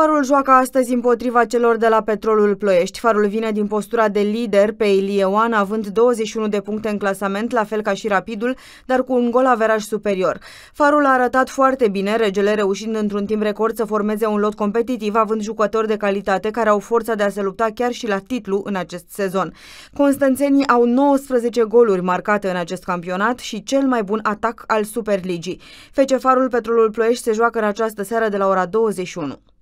Farul joacă astăzi împotriva celor de la Petrolul Ploiești. Farul vine din postura de lider pe Ilie Oan, având 21 de puncte în clasament, la fel ca și Rapidul, dar cu un gol averaj superior. Farul a arătat foarte bine, regele reușind într-un timp record să formeze un lot competitiv, având jucători de calitate care au forța de a se lupta chiar și la titlu în acest sezon. Constanțenii au 19 goluri marcate în acest campionat și cel mai bun atac al Superligii. Fece Farul Petrolul Ploiești se joacă în această seară de la ora 21.